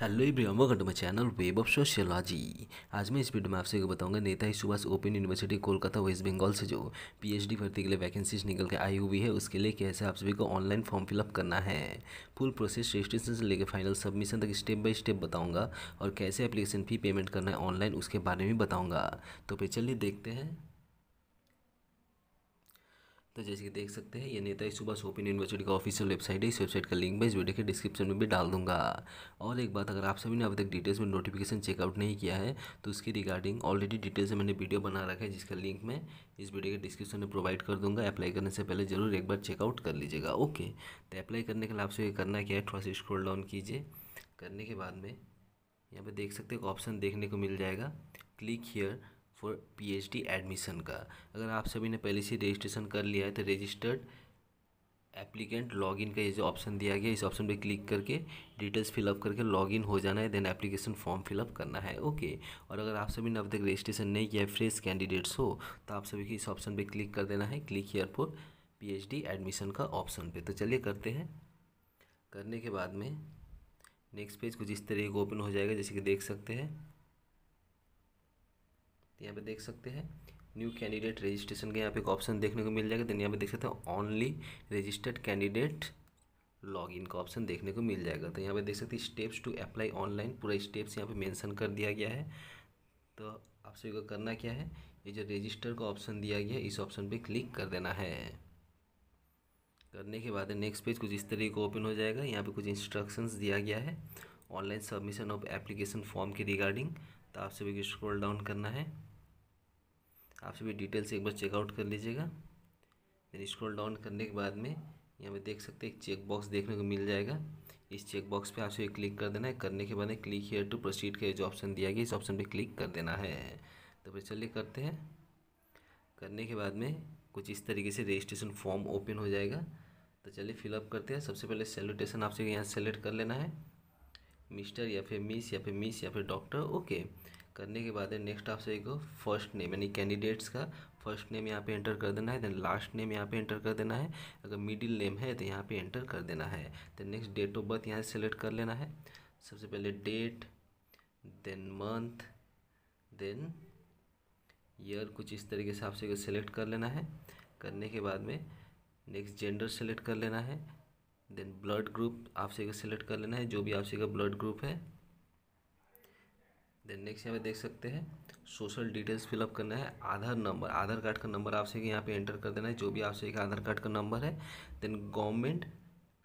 Hello everyone welcome to my channel web of sociology आज मैं इस वीडियो में आपसे बताऊंगा Netaji Subhash open university Kolkata west Bengal से जो पीएचडी भर्ती के लिए वैकेंसीज निकल के आई हुई है उसके लिए कैसे आप सभी को ऑनलाइन फॉर्म फिलअप करना है फुल प्रोसेस रजिस्ट्रेशन से लेकर फाइनल सबमिशन तक स्टेप बाई स्टेप बताऊँगा और कैसे अप्लीकेशन फ़ी पेमेंट करना है ऑनलाइन उसके बारे में बताऊँगा तो फिर चलिए देखते हैं तो जैसे कि देख सकते हैं ये नेताजी सुभाष ओपन यूनिवर्सिटी का ऑफिशियल वेबसाइट है इस वेबसाइट का लिंक मैं इस वीडियो के डिस्क्रिप्शन में भी डाल दूंगा और एक बात अगर आप सभी ने अभी तक डिटेल्स में नोटिफिकेशन चेकआउट नहीं किया है तो उसकी रिगार्डिंग ऑलरेडी डिटेल्स में मैंने वीडियो बना रखा है जिसका लिंक मैं इस वीडियो के डिस्क्रिप्शन में प्रोवाइड कर दूंगा अप्लाई करने से पहले जरूर एक बार चेकआउट कर लीजिएगा ओके तो अप्लाई करने के लिए आपसे करना क्या है थोड़ा सा स्क्रोल डाउन कीजिए करने के बाद में यहाँ पर देख सकते हो ऑप्शन देखने को मिल जाएगा click here for PhD admission का अगर आप सभी ने पहले से रजिस्ट्रेशन कर लिया है तो रजिस्टर्ड एप्लीकेंट लॉगिन का ये जो ऑप्शन दिया गया इस ऑप्शन पे क्लिक करके डिटेल्स फिलअप करके लॉगिन हो जाना है देन एप्लीकेशन फॉर्म फिलअप करना है ओके और अगर आप सभी ने अब तक रजिस्ट्रेशन नहीं किया है फ्रेश कैंडिडेट्स हो तो आप सभी को इस ऑप्शन पर क्लिक कर देना है click here for P admission का ऑप्शन पर तो चलिए करते हैं करने के बाद में नेक्स्ट पेज कुछ इस तरीके का ओपन हो जाएगा जैसे कि देख सकते हैं यहाँ पे देख सकते हैं न्यू कैंडिडेट रजिस्ट्रेशन का यहाँ पे एक ऑप्शन देखने को मिल जाएगा देन यहाँ पे देख सकते हैं only registered candidate log in का ऑप्शन देखने को मिल जाएगा तो यहाँ पे देख सकते हैं स्टेप्स टू अप्लाई ऑनलाइन पूरा स्टेप्स यहाँ पे मेंशन कर दिया गया है तो आप सभी को करना क्या है ये जो रजिस्टर का ऑप्शन दिया गया है इस ऑप्शन पे क्लिक कर देना है करने के बाद नेक्स्ट पेज कुछ इस तरीके का ओपन हो जाएगा यहाँ पे कुछ इंस्ट्रक्शन दिया गया है online submission of application form के रिगार्डिंग तो आप सभी को स्क्रॉल डाउन करना है आप सभी डिटेल्स एक बार चेकआउट कर लीजिएगा फिर स्क्रॉल डाउन करने के बाद में यहाँ पे देख सकते हैं एक चेक बॉक्स देखने को मिल जाएगा इस चेक बॉक्स पे आप सभी क्लिक कर देना है करने के बाद में क्लिक हेयर टू प्रोसीड का जो ऑप्शन दिया गया इस ऑप्शन पर क्लिक कर देना है तो फिर चलिए करते हैं करने के बाद में कुछ इस तरीके से रजिस्ट्रेशन फॉर्म ओपन हो जाएगा तो चलिए फिलअप करते हैं सबसे पहले सैल्यूटेशन आपसे यहाँ सेलेक्ट कर लेना है मिस्टर या फिर मिस या फिर मिस या फिर डॉक्टर ओके करने के बाद नेक्स्ट आपसे एक फर्स्ट नेम यानी कैंडिडेट्स का फर्स्ट नेम यहाँ पे एंटर कर देना है देन लास्ट नेम यहाँ पे एंटर कर देना है अगर मिडिल नेम है तो यहाँ पे एंटर कर देना है then next date of birth यहाँ से सेलेक्ट कर लेना है सबसे पहले date then month then year कुछ इस तरीके से आपसे सेलेक्ट कर लेना है करने के बाद में नेक्स्ट जेंडर सेलेक्ट कर लेना है देन ब्लड ग्रुप आपसे सेलेक्ट कर लेना है जो भी आपसे का ब्लड ग्रुप है देन नेक्स्ट यहाँ पे देख सकते हैं सोशल डिटेल्स फिलअप करना है आधार नंबर आधार कार्ड का नंबर आपसे यहाँ पे एंटर कर देना है जो भी आपसे एक आधार कार्ड का नंबर है देन गवर्नमेंट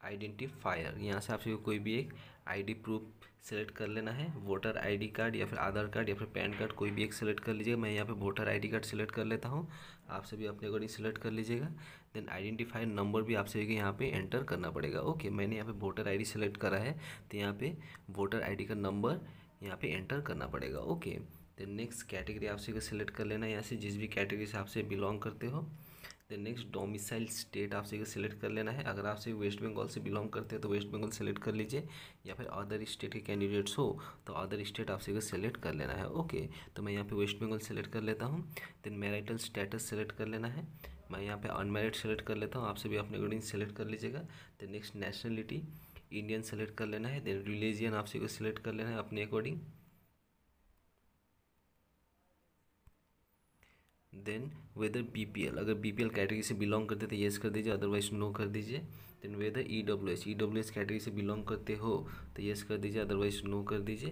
आइडेंटिफायर यहाँ से आपसे कोई भी एक आईडी प्रूफ सेलेक्ट कर लेना है वोटर आईडी कार्ड या फिर आधार कार्ड या फिर पैन कार्ड कोई भी एक सेलेक्ट कर लीजिएगा मैं यहाँ पे वोटर आईडी कार्ड सेलेक्ट कर लेता हूँ आपसे भी अपने अकॉर्डिंग सेलेक्ट कर लीजिएगा देन आइडेंटिफायर नंबर भी आपसे भी यहाँ पे एंटर करना पड़ेगा ओके मैंने यहाँ पे वोटर आई सेलेक्ट करा है तो यहाँ पर वोटर आई का नंबर यहाँ पे एंटर करना पड़ेगा ओके देन नेक्स्ट कैटेगरी आपसे को सिलेक्ट कर लेना यहाँ से जिस भी कैटेगरी से आपसे बिलोंग करते हो देन नेक्स्ट डोमिसाइल स्टेट आपसे को सिलेक्ट कर लेना है अगर आपसे वेस्ट बंगाल से बिलोंग करते हो तो वेस्ट बंगाल सेलेक्ट कर लीजिए या फिर अदर स्टेट के कैंडिडेट्स हो तो अदर स्टेट आपसे सेलेक्ट को सिलेक्ट कर लेना है ओके तो मैं यहाँ पे वेस्ट बंगाल सेलेक्ट कर लेता हूँ देन मैरिटल स्टेटस सेलेक्ट कर लेना है मैं यहाँ पे अनमेरिड सेलेक्ट कर लेता हूँ आपसे भी अपने अकॉर्डिंग सेलेक्ट कर लीजिएगा then next nationality Indian select कर लेना है देन रिलीजियन आप को सिलेक्ट कर लेना है अपने अकॉर्डिंग देन वेदर बीपीएल अगर बीपीएल कैटेगरी से बिलोंग करते तो येस कर दीजिए अदरवाइज नो कर दीजिए then whether EWS EWS category से बिलोंग करते हो तो येस कर दीजिए अदरवाइज नो कर दीजिए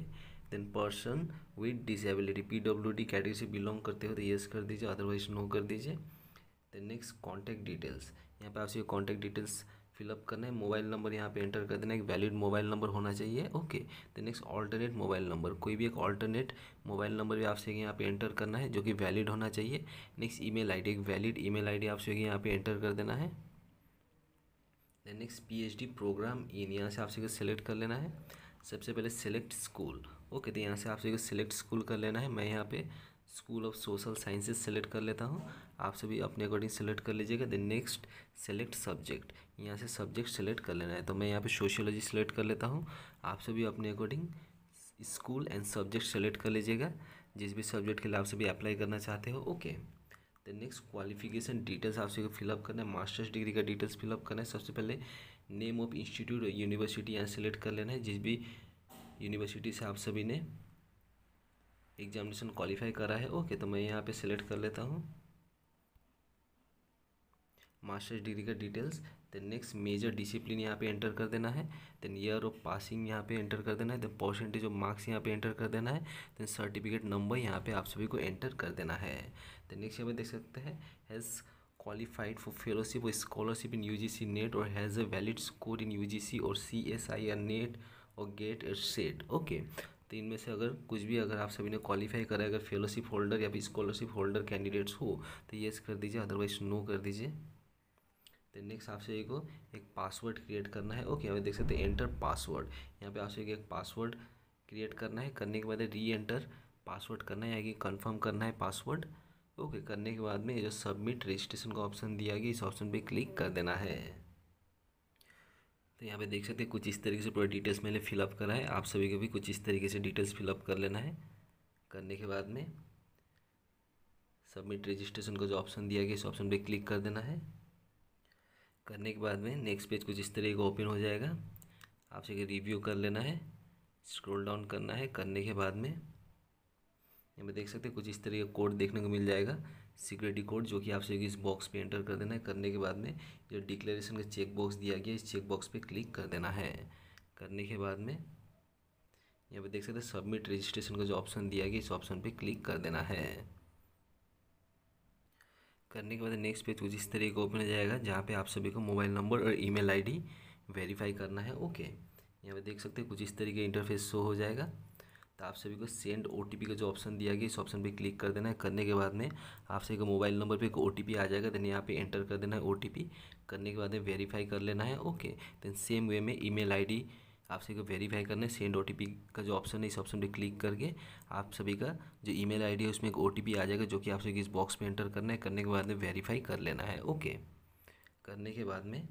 then person with disability P W D category से बिलोंग करते हो तो येस कर दीजिए अदरवाइज नो कर दीजिए देन नेक्स्ट कॉन्टैक्ट डिटेल्स यहाँ पे आपसे कॉन्टैक्ट डिटेल्स फिलअप करना है मोबाइल नंबर यहाँ पे एंटर कर देना है वैलिड मोबाइल नंबर होना चाहिए okay then next alternate mobile number कोई भी एक ऑल्टरनेट मोबाइल नंबर भी आपसे यहाँ पे एंटर करना है जो कि वैलिड होना चाहिए नेक्स्ट ई मेल एक वैलिड आई डी आपसे यहाँ पे एंटर कर देना है then next the programme in यहाँ से आपसे सेलेक्ट कर लेना है सबसे पहले सेलेक्ट स्कूल ओके तो यहाँ से आपसे सेलेक्ट स्कूल कर लेना है मैं यहाँ पे school of social sciences select कर लेता हूँ आप सभी अपने अकॉर्डिंग सेलेक्ट कर लीजिएगा देन नेक्स्ट सेलेक्ट सब्जेक्ट यहाँ से सब्जेक्ट सेलेक्ट कर लेना है तो मैं यहाँ पे सोशियोलॉजी सेलेक्ट कर लेता हूँ आप सभी अपने according school and subject select कर लीजिएगा जिस भी सब्जेक्ट के लिए आप सभी अप्लाई करना चाहते हो ओके तो नेक्स्ट क्वालिफिकेशन डिटेल्स आप सभी फिलअप करना है मास्टर्स डिग्री का डिटेल्स फिलअप करना है सबसे पहले नेम ऑफ इंस्टीट्यूट यूनिवर्सिटी यहाँ सेलेक्ट कर लेना है जिस भी यूनिवर्सिटी से आप सभी ने एग्जामिनेशन क्वालिफाई करा है ओके तो मैं यहाँ पे सिलेक्ट कर लेता हूँ मास्टर्स डिग्री का details then next major discipline यहाँ पे एंटर कर देना है देन ईयर ऑफ पासिंग यहाँ पे एंटर कर देना है देन परसेंटेज ऑफ मार्क्स यहाँ पे एंटर कर देना है देन सर्टिफिकेट नंबर यहाँ पे आप सभी को एंटर कर देना है देन नेक्स्ट यहाँ पे देख सकते हैं हैज़ फॉर फेलोशिप और स्कॉलरशिप इन यू नेट और has a valid score in U और सी CSIR नेट और GATE or SET e Okay, तो इनमें से अगर कुछ भी अगर आप सभी ने क्वालिफाई करा है अगर फेलोशिप होल्डर या फिर स्कॉलरशिप होल्डर कैंडिडेट्स हो तो येस कर दीजिए अदरवाइज नो कर दीजिए तो नेक्स्ट आप सभी को एक पासवर्ड क्रिएट करना है ओके हमें देख सकते हैं एंटर पासवर्ड यहाँ पे आप सभी को एक पासवर्ड क्रिएट करना है करने के बाद री एंटर पासवर्ड करना है यानी कन्फर्म करना है पासवर्ड ओके करने के बाद में ये जो सबमिट रजिस्ट्रेशन का ऑप्शन दिया गया इस ऑप्शन पे क्लिक कर देना है तो यहाँ पे देख सकते हैं कुछ इस तरीके से पूरा डिटेल्स मैंने फिलअप करा है आप सभी को भी कुछ इस तरीके से डिटेल्स फिलअप कर लेना है करने के बाद में सबमिट रजिस्ट्रेशन का जो ऑप्शन दिया गया इस ऑप्शन पे क्लिक कर देना है करने के बाद में नेक्स्ट पेज कुछ इस तरीके का ओपन हो जाएगा आप सभी रिव्यू कर लेना है स्क्रोल डाउन करना है करने के बाद में यहाँ पर देख सकते हैं कुछ इस तरीके का कोड देखने को मिल जाएगा सिक्योरिटी कोड जो कि आप सभी इस बॉक्स पे एंटर कर देना है करने के बाद में जो डिक्लेरेशन का चेक बॉक्स दिया गया इस चेक बॉक्स पे क्लिक कर देना है करने के बाद में यहाँ पे देख सकते हैं सबमिट रजिस्ट्रेशन का जो ऑप्शन दिया गया इस ऑप्शन पे क्लिक कर देना है करने के बाद नेक्स्ट पेज कुछ इस तरीके ओपन हो जाएगा जहाँ पर आप सभी को मोबाइल नंबर और ई मेल वेरीफाई करना है ओके यहाँ पर देख सकते हैं कुछ इस तरीके इंटरफेस शो हो जाएगा तो आप सभी को सेंड ओ का जो ऑप्शन दिया गया इस ऑप्शन पे क्लिक कर देना है करने के बाद में आप सभी को मोबाइल नंबर पे एक ओ आ जाएगा देन यहाँ पे एंटर कर देना है ओ करने के बाद में वेरीफाई कर लेना है ओके देन सेम वे में ईमेल आईडी आप सभी को वेरीफाई करना है सेंड ओ का जो ऑप्शन है इस ऑप्शन पर क्लिक करके आप सभी का जो आई डी है उसमें एक ओ आ जाएगा जो कि आप सभी इस बॉक्स में एंटर करना है करने के बाद में वेरीफाई कर लेना है ओके करने के बाद में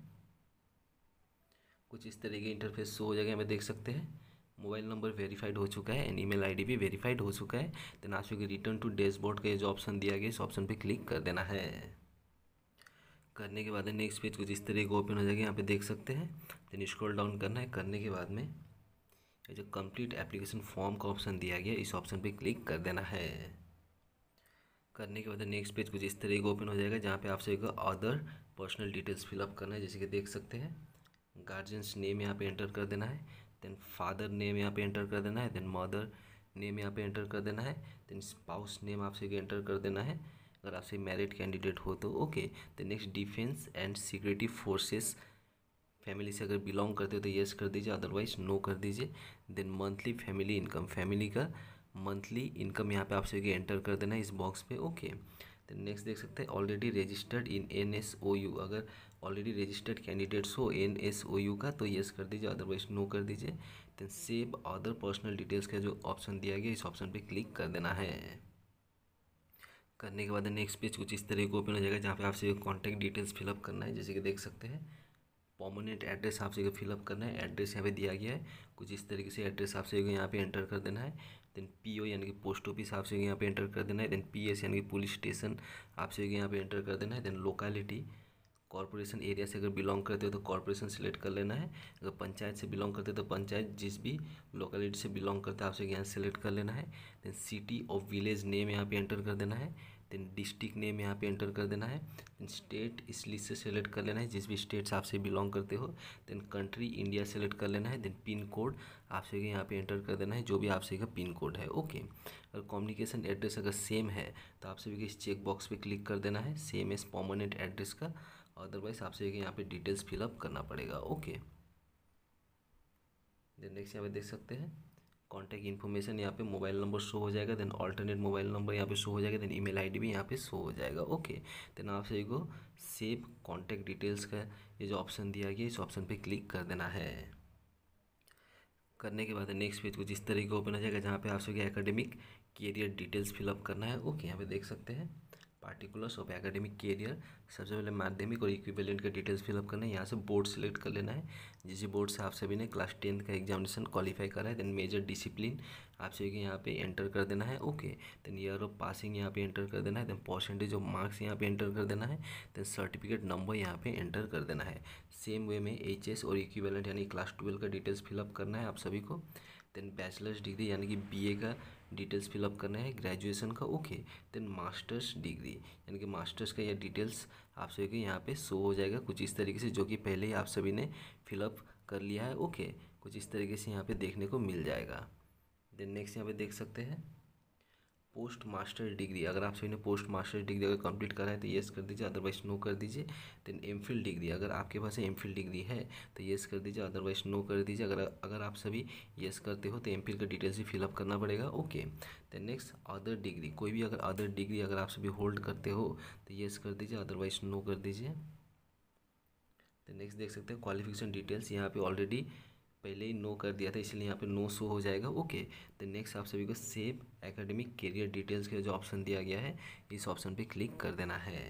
कुछ इस तरह के इंटरफेस हो जाएगा हमें देख सकते हैं मोबाइल नंबर वेरीफाइड हो चुका है एंड ईमेल आईडी भी वेरीफाइड हो चुका है देन आप चूँकि रिटर्न टू डैशबोर्ड का ये जो ऑप्शन दिया गया इस ऑप्शन पे क्लिक कर देना है करने के बाद नेक्स्ट पेज कुछ इस तरह का ओपन हो जाएगा यहाँ पे देख सकते हैं देन स्क्रॉल डाउन करना है करने के बाद में जो कंप्लीट एप्लीकेशन फॉर्म का ऑप्शन दिया गया इस ऑप्शन पर क्लिक कर देना है करने के बाद नेक्स्ट पेज कुछ इस तरह का ओपन हो जाएगा जहाँ पर आपसे एक अदर पर्सनल डिटेल्स फिलअप करना है जैसे कि देख सकते हैं गार्जियंस नेम यहाँ पे एंटर कर देना है देन फादर नेम यहाँ पे एंटर कर देना है देन मदर नेम यहाँ पे एंटर कर देना है देन स्पाउस नेम आपसे एंटर कर देना है अगर आपसे मैरिड कैंडिडेट हो तो okay then next defence and security forces family से अगर बिलोंग करते हो तो येस कर दीजिए अदरवाइज नो कर दीजिए then monthly family income family का मंथली इनकम यहाँ पे आपसे एंटर कर देना है इस बॉक्स पे ओके okay. देन नेक्स्ट देख सकते हैं already registered in N S O U अगर ऑलरेडी रजिस्टर्ड कैंडिडेट्स हो एन एस ओ यू का तो येस कर दीजिए अदरवाइज नो कर दीजिए then save other personal details का जो ऑप्शन दिया गया इस ऑप्शन पर क्लिक कर देना है करने के बाद नेक्स्ट पेज कुछ इस तरह का ओपन हो जाएगा जहाँ पे आपसे कॉन्टैक्ट डिटेल्स फिलअप करना है जैसे कि देख सकते हैं पॉमनेंट एड्रेस आपसे फिलअप करना है एड्रेस यहाँ पे दिया गया है कुछ इस तरीके से एड्रेस आपसे यहाँ पे एंटर कर देना है देन पी ओ यानी कि पोस्ट ऑफिस आपसे यहाँ पे एंटर कर देना है देन पी एस यानी कि पुलिस स्टेशन आपसे यहाँ पे एंटर कर देना है देन लोकेलिटी कॉरपोरेशन एरिया से अगर बिलोंग करते हो तो कॉरपोरेशन सेलेक्ट कर लेना है अगर पंचायत से बिलोंग करते हो तो पंचायत जिस भी लोकेलिटी से बिलोंग करते हैं आपसे यहाँ सेलेक्ट कर लेना है देन सिटी और विलेज नेम यहाँ पे एंटर कर देना है देन डिस्ट्रिक्ट नेम यहाँ पे एंटर कर देना है देन स्टेट इस लिस्ट से सेलेक्ट कर लेना है जिस भी स्टेट से आपसे बिलोंग करते हो देन कंट्री इंडिया सेलेक्ट कर लेना है देन पिन कोड आपसे यहाँ पे एंटर कर देना है जो भी आपसे का पिन कोड है ओके अगर कम्युनिकेशन एड्रेस अगर सेम है तो आपसे भी इस चेक बॉक्स पर क्लिक कर देना है सेम एज पॉमनेंट एड्रेस का अदरवाइज आपसे यहाँ पर डिटेल्स फिलअप करना पड़ेगा ओके देन नेक्स्ट यहाँ पे देख सकते हैं कॉन्टैक्ट इन्फॉर्मेशन यहाँ पे मोबाइल नंबर शो हो जाएगा देन ऑल्टरनेट मोबाइल नंबर यहाँ पे शो हो जाएगा देन ईमेल आईडी भी यहाँ पे शो हो जाएगा ओके देन आप सभी को सेव कॉन्टैक्ट डिटेल्स का ये जो ऑप्शन दिया गया इस ऑप्शन पे क्लिक कर देना है करने के बाद नेक्स्ट पेज कुछ इस तरीके ओपन हो जाएगा जहाँ पे आप सभी एकेडमिक कैरियर डिटेल्स फिलअप करना है ओके यहाँ पे देख सकते हैं पार्टिकुलर्स ऑफ एकेडमिक कैरियर सबसे पहले माध्यमिक और इक्विवेलेंट के डिटेल्स फिलअप करना है यहाँ से बोर्ड सेलेक्ट कर लेना है जिस बोर्ड से आप सभी ने क्लास टेंथ का एग्जामिनेशन क्वालिफाई करा है देन मेजर डिसिप्लिन आप सभी के यहाँ पे एंटर कर देना है okay then year of passing यहाँ पे एंटर कर देना है देन परसेंटेज ऑफ मार्क्स यहाँ पे एंटर कर देना है देन सर्टिफिकेट नंबर यहाँ पे एंटर कर देना है सेम वे में एच और इक्विवेलेंट यानी क्लास ट्वेल्व का डिटेल्स फिलअप करना है आप सभी को देन बैचलर्स डिग्री यानी कि बी का डिटेल्स फिलअप करना है ग्रेजुएशन का ओके देन मास्टर्स डिग्री यानी कि मास्टर्स का यह डिटेल्स आप सभी के यहाँ पे शो हो जाएगा कुछ इस तरीके से जो कि पहले ही आप सभी ने फिलअप कर लिया है ओके कुछ इस तरीके से यहाँ पे देखने को मिल जाएगा देन नेक्स्ट यहाँ पे देख सकते हैं पोस्ट मास्टर डिग्री अगर आप सभी ने पोस्ट मास्टर डिग्री अगर कंप्लीट करा है तो येस कर दीजिए अदरवाइज नो कर दीजिए देन एम फिल डिग्री अगर आपके पास एम फिल डिग्री है तो येस कर दीजिए अदरवाइज नो कर दीजिए अगर अगर आप सभी येस करते हो तो एम फिल का डिटेल्स भी फिलअप करना पड़ेगा okay then next other degree कोई भी अगर अदर डिग्री अगर आप सभी होल्ड करते हो तो येस कर दीजिए अदरवाइज नो कर दीजिए तो नेक्स्ट देख सकते हैं क्वालिफिकेशन डिटेल्स यहाँ पे ऑलरेडी पहले ही नो कर दिया था इसलिए यहाँ पे नो शो हो जाएगा ओके तो नेक्स्ट आप सभी को सेव एकेडमिक करियर डिटेल्स का जो ऑप्शन दिया गया है इस ऑप्शन पे क्लिक कर देना है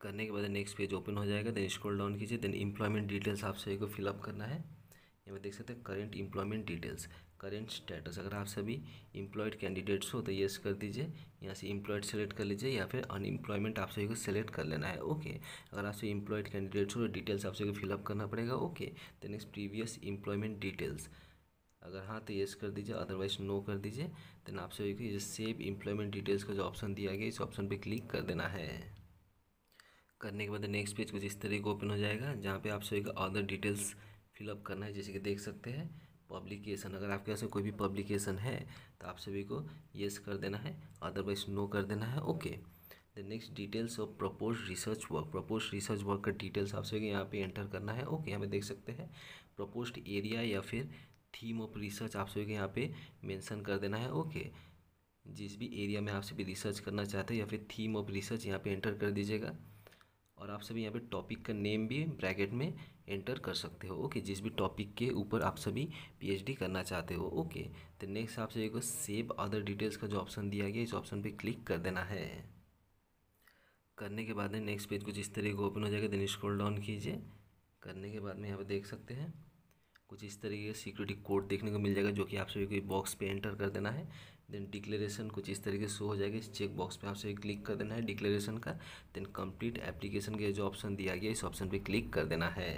करने के बाद नेक्स्ट पेज ओपन हो जाएगा देन स्क्रॉल डाउन कीजिए देन एम्प्लॉयमेंट डिटेल्स आप सभी को फिलअप करना है यहाँ पर देख सकते हैं current employment details current status अगर आप सभी इम्प्लॉयड कैंडिडेट्स हो तो येस कर दीजिए यहाँ से इम्प्लॉयड सेलेक्ट कर लीजिए या फिर अनएम्प्लॉयमेंट आप सभी को सेलेक्ट कर लेना है ओके अगर आप सभी इम्प्लॉयड कैंडिडेट्स हो तो डिटेल्स आप सभी को फिलअप करना पड़ेगा ओके तो नेक्स्ट प्रीवियस एम्प्लॉयमेंट डिटेल्स अगर हाँ तो येस कर दीजिए अदरवाइज नो कर दीजिए देन आप सभी को सेव इम्प्लॉयमेंट डिटेल्स का जो ऑप्शन दिया गया इस ऑप्शन पर क्लिक कर देना है करने के बाद नेक्स्ट पेज कुछ इस तरीके ओपन हो जाएगा जहाँ पे आप सभी का अदर डिटेल्स फिलअप करना है जैसे कि देख सकते हैं पब्लिकेशन अगर आपके पास में कोई भी पब्लिकेशन है तो आप सभी को येस कर देना है अदरवाइज नो कर देना है okay the next details of propose research work propose research work का डिटेल्स आप सभी यहाँ पे एंटर करना है ओके यहाँ पे देख सकते हैं प्रपोज एरिया या फिर थीम ऑफ रिसर्च आप सभी को यहाँ पे मेंशन कर देना है ओके जिस भी एरिया में आप सभी रिसर्च करना चाहते हैं या फिर थीम ऑफ रिसर्च यहाँ पे एंटर कर दीजिएगा और आप सभी यहाँ पे टॉपिक का नेम भी ब्रैकेट में एंटर कर सकते हो ओके जिस भी टॉपिक के ऊपर आप सभी पीएचडी करना चाहते हो ओके तो नेक्स्ट आप सभी को सेव अदर डिटेल्स का जो ऑप्शन दिया गया इस ऑप्शन पे क्लिक कर देना है करने के बाद में नेक्स्ट पेज कुछ इस तरीके ओपन हो जाएगा देन स्क्रॉल डाउन कीजिए करने के बाद में यहाँ पर देख सकते हैं कुछ इस तरीके का सिक्योरिटी कोड देखने को मिल जाएगा जो कि आप सभी को बॉक्स पे एंटर कर देना है देन डिक्लेरेशन कुछ इस तरीके से हो जाएगा इस चेक बॉक्स पे आप सभी क्लिक कर देना है डिक्लेरेशन का देन कंप्लीट एप्लीकेशन के जो ऑप्शन दिया गया इस ऑप्शन पे क्लिक कर देना है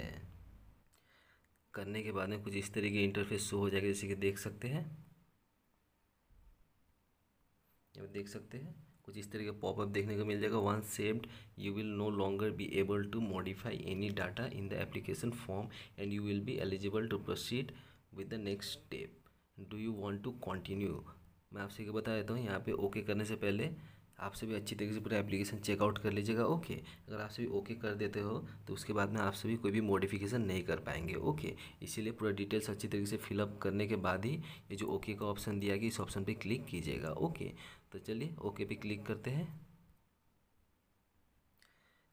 करने के बाद में कुछ इस तरीके इंटरफेस शो हो जाएगा जैसे कि देख सकते हैं देख सकते हैं कुछ इस तरह का पॉपअप देखने को मिल जाएगा once saved you will no longer be able to modify any data in the application form and you will be eligible to proceed with the next step do you want to continue मैं आपसे ये बता देता हूँ यहाँ पे okay okay करने से पहले आपसे भी अच्छी तरीके से पूरा एप्लीकेशन चेकआउट कर लीजिएगा ओके अगर आप सभी ओके कर देते हो तो उसके बाद में आप सभी कोई भी मॉडिफिकेशन नहीं कर पाएंगे ओके इसीलिए पूरा डिटेल्स अच्छी तरीके से फिलअप करने के बाद ही ये जो ओके का ऑप्शन दिया गया इस ऑप्शन पर क्लिक कीजिएगा ओके तो चलिए ओके पे क्लिक करते हैं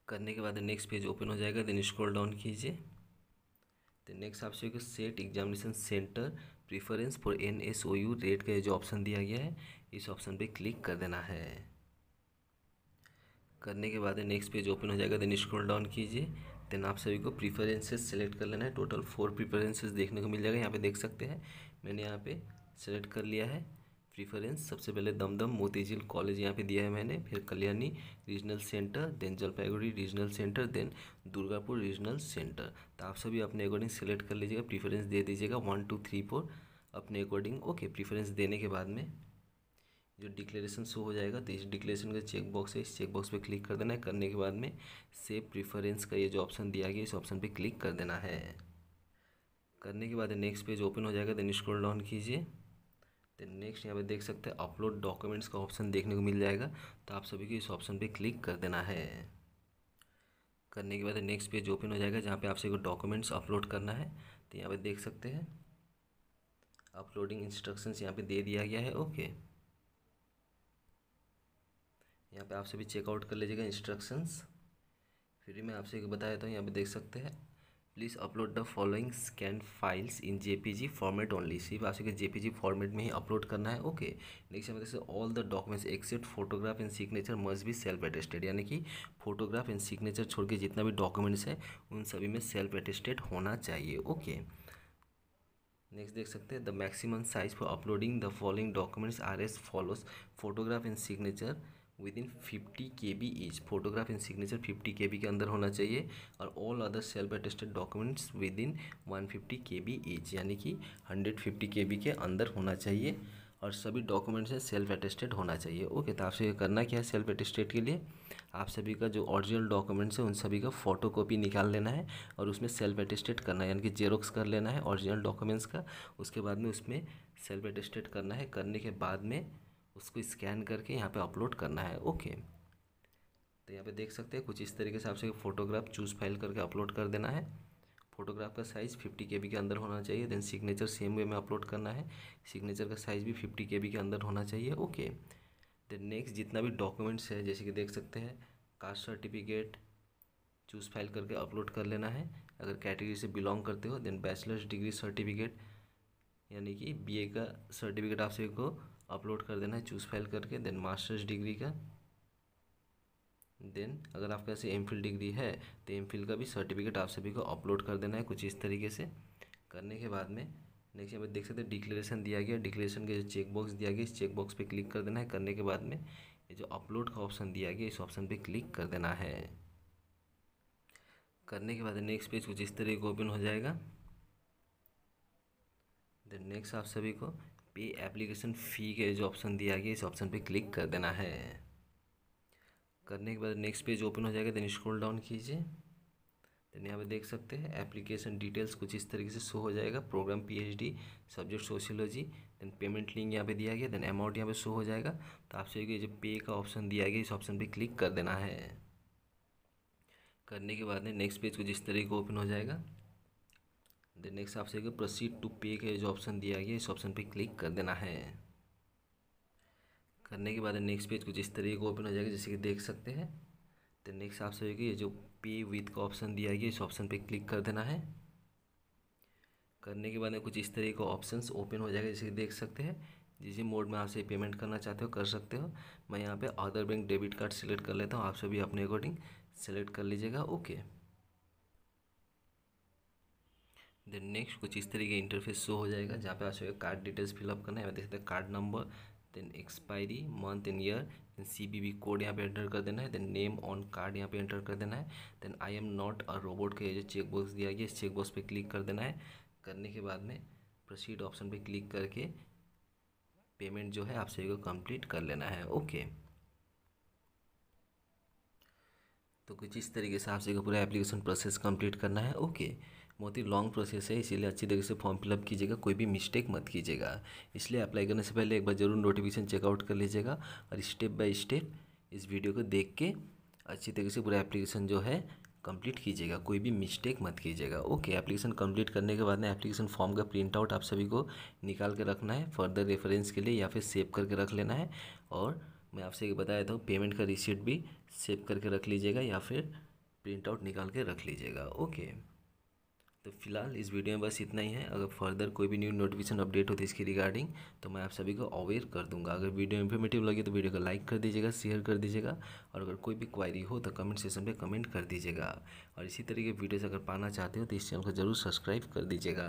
करने के बाद नेक्स्ट पेज ओपन हो जाएगा देन स्क्रॉल डाउन कीजिए तो नेक्स्ट आपसे होगा set examination centre preference for N S O U रेट का जो ऑप्शन दिया गया है इस ऑप्शन पे क्लिक कर देना है करने के बाद नेक्स्ट पेज ओपन हो जाएगा देन स्क्रॉल डाउन कीजिए देन आप सभी को प्रीफरेंसेस सेलेक्ट कर लेना है टोटल फोर प्रीफरेंसेस देखने को मिल जाएगा यहाँ पे देख सकते हैं मैंने यहाँ पे सेलेक्ट कर लिया है प्रीफरेंस सबसे पहले दमदम मोतीझील कॉलेज यहाँ पे दिया है मैंने फिर Kalyani regional centre then Jalpaiguri regional centre then Durgapur regional centre तो आप सभी अपने अकॉर्डिंग सेलेक्ट कर लीजिएगा प्रीफरेंस दे दीजिएगा वन टू थ्री फोर अपने अकॉर्डिंग ओके प्रीफरेंस देने के बाद में जो डिक्लेरेशन शो हो जाएगा तो इस डिक्लेरेशन का चेक बॉक्स है इस चेक बॉक्स पे क्लिक कर देना है करने के बाद में सेव प्रीफरेंस का ये जो ऑप्शन दिया गया इस ऑप्शन पे क्लिक कर देना है करने के बाद नेक्स्ट पेज ओपन हो जाएगा देन स्क्रॉल डाउन कीजिए तो नेक्स्ट यहाँ पे देख सकते हैं अपलोड डॉक्यूमेंट्स का ऑप्शन देखने को मिल जाएगा तो आप सभी को इस ऑप्शन पे क्लिक कर देना है करने के बाद नेक्स्ट पेज ओपन हो जाएगा जहाँ पे सभी को डॉक्यूमेंट्स अपलोड करना है तो यहाँ पे देख सकते हैं अपलोडिंग इंस्ट्रक्शंस यहाँ पे दे दिया गया है ओके यहाँ पे आप सभी चेकआउट कर लीजिएगा इंस्ट्रक्शंस फिर मैं आपसे बता देता हूँ यहाँ पे देख सकते हैं please upload the following scan files in JPG format only सिर्फ आप सके जेपीजी फॉर्मेट में ही अपलोड करना है ओके नेक्स्ट हमें देखते all the documents except photograph and signature must भी सेल्फ अटेस्टेड यानी कि फोटोग्राफ एंड सिग्नेचर छोड़ के जितना भी डॉक्यूमेंट्स है उन सभी में सेल्फ अटेस्टेड होना चाहिए ओके नेक्स्ट देख सकते हैं the maximum size for uploading the following documents are as follows photograph and signature within fifty K B as photograph in signature fifty K B के अंदर होना चाहिए और all other self attested documents within one fifty K B as यानी कि hundred fifty K B के अंदर होना चाहिए और सभी डॉक्यूमेंट्स हैं सेल्फ अटेस्टेड होना चाहिए ओके तो आपसे करना क्या है सेल्फ अटेस्टेड के लिए आप सभी का जो ऑरिजिनल डॉक्यूमेंट्स है उन सभी का फ़ोटो कॉपी निकाल लेना है और उसमें सेल्फ अटेस्टेड करना है यानी कि जेरोक्स कर लेना है ऑरिजिनल डॉक्यूमेंट्स का उसके बाद में उसमें सेल्फ अटेस्टेड करना है करने के बाद में उसको स्कैन करके यहाँ पे अपलोड करना है ओके तो यहाँ पे देख सकते हैं कुछ इस तरीके से आपसे फोटोग्राफ चूज़ फाइल करके अपलोड कर देना है फोटोग्राफ का साइज़ फिफ्टी के के अंदर होना चाहिए देन सिग्नेचर सेम वे में अपलोड करना है सिग्नेचर का साइज़ भी फिफ्टी के के अंदर होना चाहिए ओके देन नेक्स्ट जितना भी डॉक्यूमेंट्स है जैसे कि देख सकते हैं कास्ट सर्टिफिकेट चूज़ फाइल करके अपलोड कर लेना है अगर कैटेगरी से बिलोंग करते हो देन बैचलर्स डिग्री सर्टिफिकेट यानी कि बीए का सर्टिफिकेट आप सभी को अपलोड कर देना है चूज़ फाइल करके देन मास्टर्स डिग्री का देन अगर आपके पास एम डिग्री है तो एम का भी सर्टिफिकेट आप सभी को अपलोड कर देना है कुछ इस तरीके से करने के बाद में नेक्स्ट यहाँ पर देख सकते हैं डिक्लेरेशन दिया गया डिक्लेरेशन के जो चेकबॉक्स दिया गया इस चेकबॉक्स पे क्लिक कर देना है करने के बाद में ये जो अपलोड का ऑप्शन दिया गया इस ऑप्शन पे क्लिक कर देना है करने के बाद नेक्स्ट पेज कुछ इस तरीके ओपन हो जाएगा देन नेक्स्ट आप सभी को पे एप्लीकेशन फ़ी के जो ऑप्शन दिया गया इस ऑप्शन पे क्लिक कर देना है करने के बाद नेक्स्ट पेज ओपन हो जाएगा देन स्क्रॉल डाउन कीजिए देन यहाँ पे देख सकते हैं एप्लीकेशन डिटेल्स कुछ इस तरीके से शो हो जाएगा program PhD subject sociology then payment link यहाँ पे दिया गया देन अमाउंट यहाँ पे शो हो जाएगा तो आपसे जो पे का ऑप्शन दिया गया इस ऑप्शन पर क्लिक कर देना है करने के बाद नेक्स्ट पेज कुछ इस तरीके ओपन हो जाएगा देन नेक्स्ट आपसे प्रोसीड टू पे का जो ऑप्शन दिया गया इस ऑप्शन पे क्लिक कर देना है करने के बाद नेक्स्ट पेज कुछ इस तरीके का ओपन हो जाएगा जैसे कि देख सकते हैं तो नेक्स्ट आपसे ये जो पे विथ का ऑप्शन दिया गया इस ऑप्शन पे क्लिक कर देना है करने के बाद कुछ इस तरीके का ऑप्शन ओपन हो जाएगा जैसे कि देख सकते हैं जिस मोड में आपसे पेमेंट करना चाहते हो कर सकते हो मैं यहाँ पे other bank debit card select कर लेता हूँ आप सभी अपने अकॉर्डिंग सेलेक्ट कर लीजिएगा ओके देन नेक्स्ट कुछ इस तरीके इंटरफेस शो हो जाएगा जहाँ पे आप सभी कार्ड डिटेल्स फिलअप करना है यहाँ देख सकते हैं card number then expiry month and year then C V V code यहाँ पे एंटर कर देना है देन नेम ऑन कार्ड यहाँ पे एंटर कर देना है then I am not a robot के जो चेक बॉक्स दिया गया इस चेक बॉक्स क्लिक कर देना है करने के बाद में प्रोसीड ऑप्शन पर क्लिक करके पेमेंट जो है आप सभी को कंप्लीट कर लेना है ओके तो कुछ इस तरीके से आप सभी को पूरा एप्लीकेशन प्रोसेस कंप्लीट करना है ओके बहुत ही लॉन्ग प्रोसेस है इसीलिए अच्छी तरीके से फॉर्म फिलअप कीजिएगा कोई भी मिस्टेक मत कीजिएगा इसलिए अप्लाई करने से पहले एक बार ज़रूर नोटिफिकेशन चेकआउट कर लीजिएगा और स्टेप बाय स्टेप इस वीडियो को देख के अच्छी तरीके से पूरा एप्लीकेशन जो है कंप्लीट कीजिएगा कोई भी मिस्टेक मत कीजिएगा ओके एप्लीकेशन कंप्लीट करने के बाद में एप्लीकेशन फॉर्म का प्रिंट आउट आप सभी को निकाल के रखना है फर्दर रेफरेंस के लिए या फिर सेव करके रख लेना है और मैं आपसे ये बताया था पेमेंट का रिसिप्ट भी सेव करके रख लीजिएगा या फिर प्रिंट आउट निकाल के रख लीजिएगा ओके तो फिलहाल इस वीडियो में बस इतना ही है अगर फर्दर कोई भी न्यू नोटिफिकेशन अपडेट हो तो इसकी रिगार्डिंग तो मैं आप सभी को अवेयर कर दूंगा अगर वीडियो इन्फॉर्मेटिव लगे तो वीडियो को लाइक कर दीजिएगा शेयर कर दीजिएगा और अगर कोई भी क्वायरी हो तो कमेंट सेक्शन पे कमेंट कर दीजिएगा और इसी तरीके वीडियोज़ अगर पाना चाहते हो तो इस चैनल को ज़रूर सब्सक्राइब कर दीजिएगा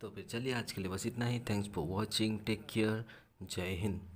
तो फिर चलिए आज के लिए बस इतना ही thanks for watching take care जय हिंद